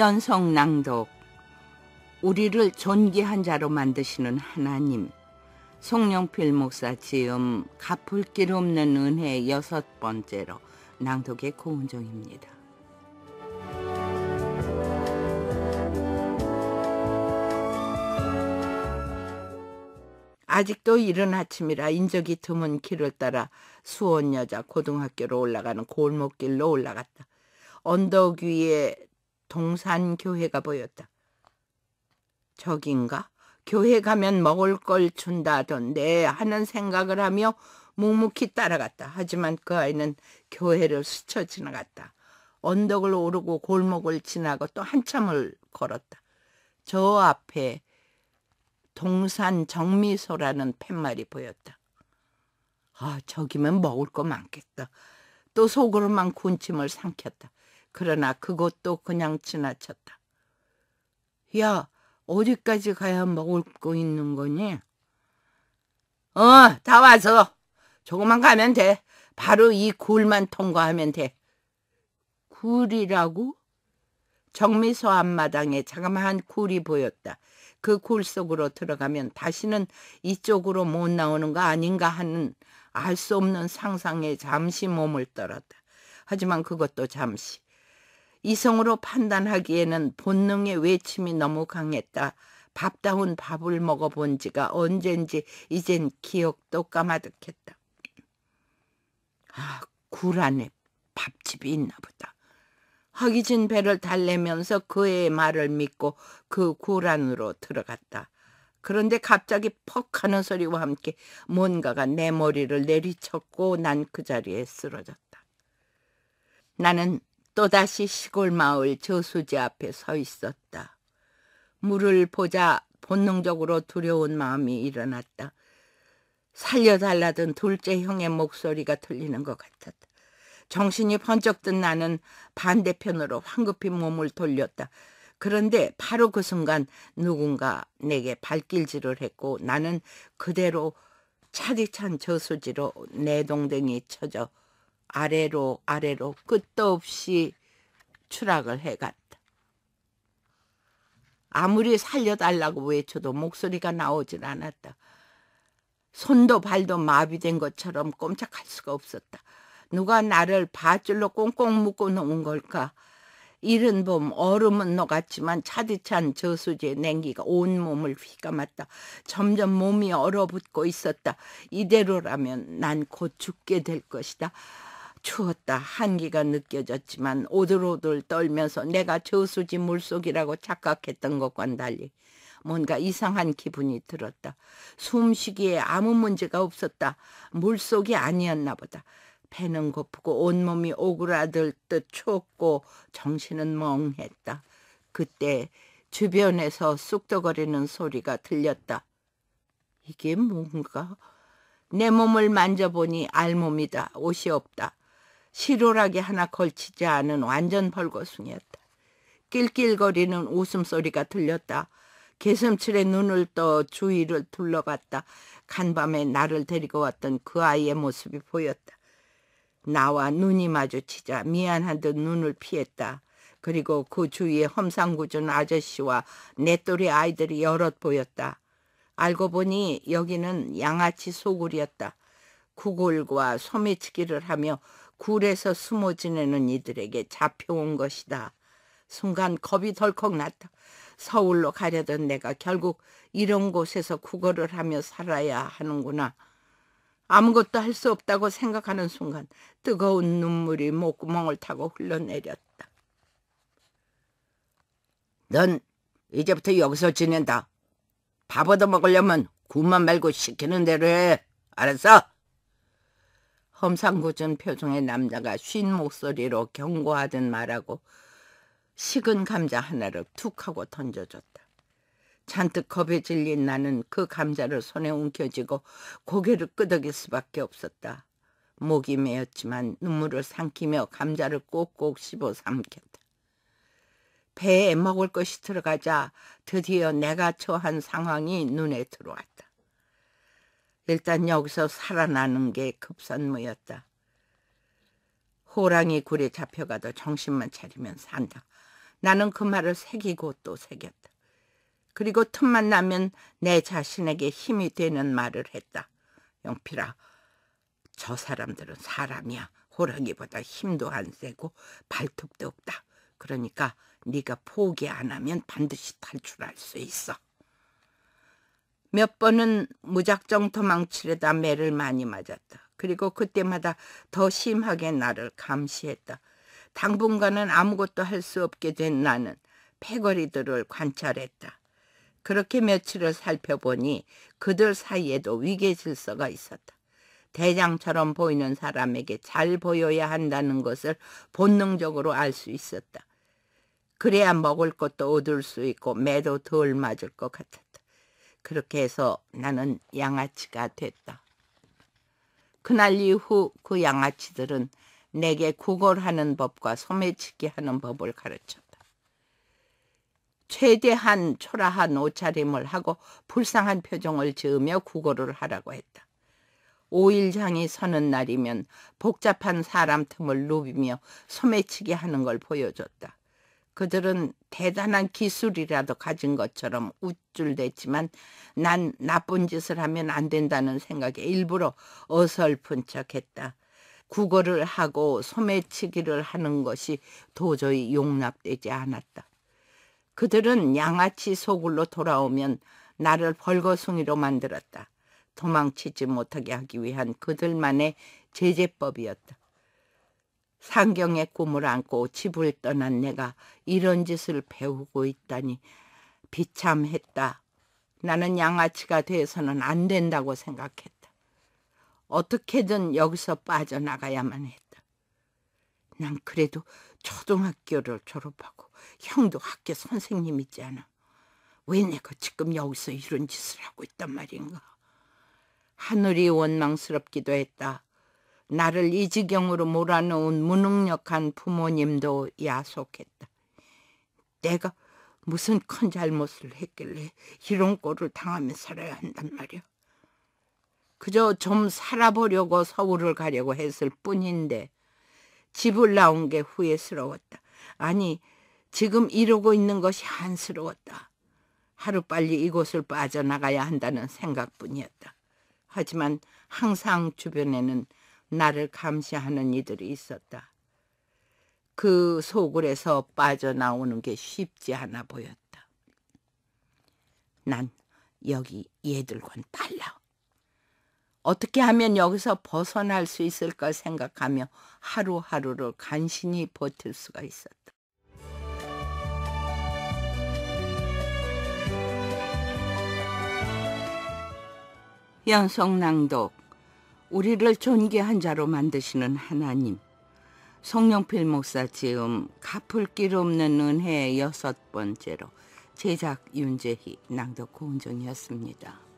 연성 낭독 우리를 존귀한 자로 만드시는 하나님 송영필 목사 지음 갚을 길 없는 은혜 여섯 번째로 낭독의 고은정입니다. 아직도 이른 아침이라 인적이 드문 길을 따라 수원여자 고등학교로 올라가는 골목길로 올라갔다. 언덕 위에 동산교회가 보였다. 저긴가? 교회 가면 먹을 걸 준다던데 하는 생각을 하며 묵묵히 따라갔다. 하지만 그 아이는 교회를 스쳐 지나갔다. 언덕을 오르고 골목을 지나고 또 한참을 걸었다. 저 앞에 동산 정미소라는 팻말이 보였다. 아, 저기면 먹을 거 많겠다. 또 속으로만 군침을 삼켰다. 그러나 그것도 그냥 지나쳤다. 야, 어디까지 가야 먹을거 있는 거니? 어, 다 와서. 조금만 가면 돼. 바로 이 굴만 통과하면 돼. 굴이라고? 정미소 앞마당에 자그마한 굴이 보였다. 그 굴 속으로 들어가면 다시는 이쪽으로 못 나오는 거 아닌가 하는 알 수 없는 상상에 잠시 몸을 떨었다. 하지만 그것도 잠시. 이성으로 판단하기에는 본능의 외침이 너무 강했다. 밥다운 밥을 먹어본 지가 언젠지 이젠 기억도 까마득했다. 아, 굴 안에 밥집이 있나 보다. 허기진 배를 달래면서 그의 말을 믿고 그굴 안으로 들어갔다. 그런데 갑자기 퍽 하는 소리와 함께 뭔가가 내 머리를 내리쳤고 난 그 자리에 쓰러졌다. 나는 또다시 시골 마을 저수지 앞에 서 있었다. 물을 보자 본능적으로 두려운 마음이 일어났다. 살려달라던 둘째 형의 목소리가 들리는 것 같았다. 정신이 번쩍 든 나는 반대편으로 황급히 몸을 돌렸다. 그런데 바로 그 순간 누군가 내게 발길질을 했고 나는 그대로 차디찬 저수지로 내 동댕이 쳐져 아래로 아래로 끝도 없이 추락을 해갔다. 아무리 살려달라고 외쳐도 목소리가 나오질 않았다. 손도 발도 마비된 것처럼 꼼짝할 수가 없었다. 누가 나를 밧줄로 꽁꽁 묶어 놓은 걸까? 이른 봄 얼음은 녹았지만 차디찬 저수지의 냉기가 온몸을 휘감았다. 점점 몸이 얼어붙고 있었다. 이대로라면 난 곧 죽게 될 것이다. 추웠다 한기가 느껴졌지만 오들오들 떨면서 내가 저수지 물속이라고 착각했던 것과는 달리 뭔가 이상한 기분이 들었다. 숨쉬기에 아무 문제가 없었다. 물속이 아니었나 보다. 배는 고프고 온몸이 오그라들 듯 춥고 정신은 멍했다. 그때 주변에서 쑥덕거리는 소리가 들렸다. 이게 뭔가? 내 몸을 만져보니 알몸이다. 옷이 없다. 시로락이 하나 걸치지 않은 완전 벌거숭이였다. 낄낄거리는 웃음소리가 들렸다. 개슴츠레 눈을 떠 주위를 둘러봤다. 간밤에 나를 데리고 왔던 그 아이의 모습이 보였다. 나와 눈이 마주치자 미안한 듯 눈을 피했다. 그리고 그 주위에 험상궂은 아저씨와 내 또래 아이들이 여럿 보였다. 알고 보니 여기는 양아치 소굴이었다. 구골과 소매치기를 하며 굴에서 숨어 지내는 이들에게 잡혀온 것이다. 순간 겁이 덜컥 났다. 서울로 가려던 내가 결국 이런 곳에서 구걸을 하며 살아야 하는구나. 아무것도 할 수 없다고 생각하는 순간 뜨거운 눈물이 목구멍을 타고 흘러내렸다. 넌 이제부터 여기서 지낸다. 밥 얻어먹으려면 군만 말고 시키는 대로 해. 알았어? 험상궂은 표정의 남자가 쉰 목소리로 경고하듯 말하고 식은 감자 하나를 툭 하고 던져줬다. 잔뜩 겁에 질린 나는 그 감자를 손에 움켜쥐고 고개를 끄덕일 수밖에 없었다. 목이 메었지만 눈물을 삼키며 감자를 꼭꼭 씹어 삼켰다. 배에 먹을 것이 들어가자 드디어 내가 처한 상황이 눈에 들어왔다. 일단 여기서 살아나는 게 급선무였다. 호랑이 굴에 잡혀가도 정신만 차리면 산다. 나는 그 말을 새기고 또 새겼다. 그리고 틈만 나면 내 자신에게 힘이 되는 말을 했다. 영필아, 저 사람들은 사람이야. 호랑이보다 힘도 안 세고 발톱도 없다. 그러니까 네가 포기 안 하면 반드시 탈출할 수 있어. 몇 번은 무작정 도망치려다 매를 많이 맞았다. 그리고 그때마다 더 심하게 나를 감시했다. 당분간은 아무것도 할 수 없게 된 나는 패거리들을 관찰했다. 그렇게 며칠을 살펴보니 그들 사이에도 위계 질서가 있었다. 대장처럼 보이는 사람에게 잘 보여야 한다는 것을 본능적으로 알 수 있었다. 그래야 먹을 것도 얻을 수 있고 매도 덜 맞을 것 같았다. 그렇게 해서 나는 양아치가 됐다. 그날 이후 그 양아치들은 내게 구걸하는 법과 소매치기 하는 법을 가르쳤다. 최대한 초라한 옷차림을 하고 불쌍한 표정을 지으며 구걸을 하라고 했다. 오일장이 서는 날이면 복잡한 사람 틈을 누비며 소매치기 하는 걸 보여줬다. 그들은 대단한 기술이라도 가진 것처럼 우쭐댔지만 난 나쁜 짓을 하면 안 된다는 생각에 일부러 어설픈 척했다. 국어를 하고 소매치기를 하는 것이 도저히 용납되지 않았다. 그들은 양아치 소굴로 돌아오면 나를 벌거숭이로 만들었다. 도망치지 못하게 하기 위한 그들만의 제재법이었다. 상경의 꿈을 안고 집을 떠난 내가 이런 짓을 배우고 있다니 비참했다. 나는 양아치가 돼서는 안 된다고 생각했다. 어떻게든 여기서 빠져나가야만 했다. 난 그래도 초등학교를 졸업하고 형도 학교 선생님이지 않아. 왜 내가 지금 여기서 이런 짓을 하고 있단 말인가. 하늘이 원망스럽기도 했다. 나를 이 지경으로 몰아넣은 무능력한 부모님도 야속했다. 내가 무슨 큰 잘못을 했길래 이런 꼴을 당하며 살아야 한단 말이야. 그저 좀 살아보려고 서울을 가려고 했을 뿐인데 집을 나온 게 후회스러웠다. 아니 지금 이러고 있는 것이 한스러웠다. 하루빨리 이곳을 빠져나가야 한다는 생각뿐이었다. 하지만 항상 주변에는 나를 감시하는 이들이 있었다. 그 소굴에서 빠져나오는 게 쉽지 않아 보였다. 난 여기 얘들과는 달라. 어떻게 하면 여기서 벗어날 수 있을까 생각하며 하루하루를 간신히 버틸 수가 있었다. 연속 낭독 우리를 존귀한 자로 만드시는 하나님, 성령필 목사 지음 갚을 길 없는 은혜 여섯 번째로 제작 윤재희 낭독 고은정이었습니다.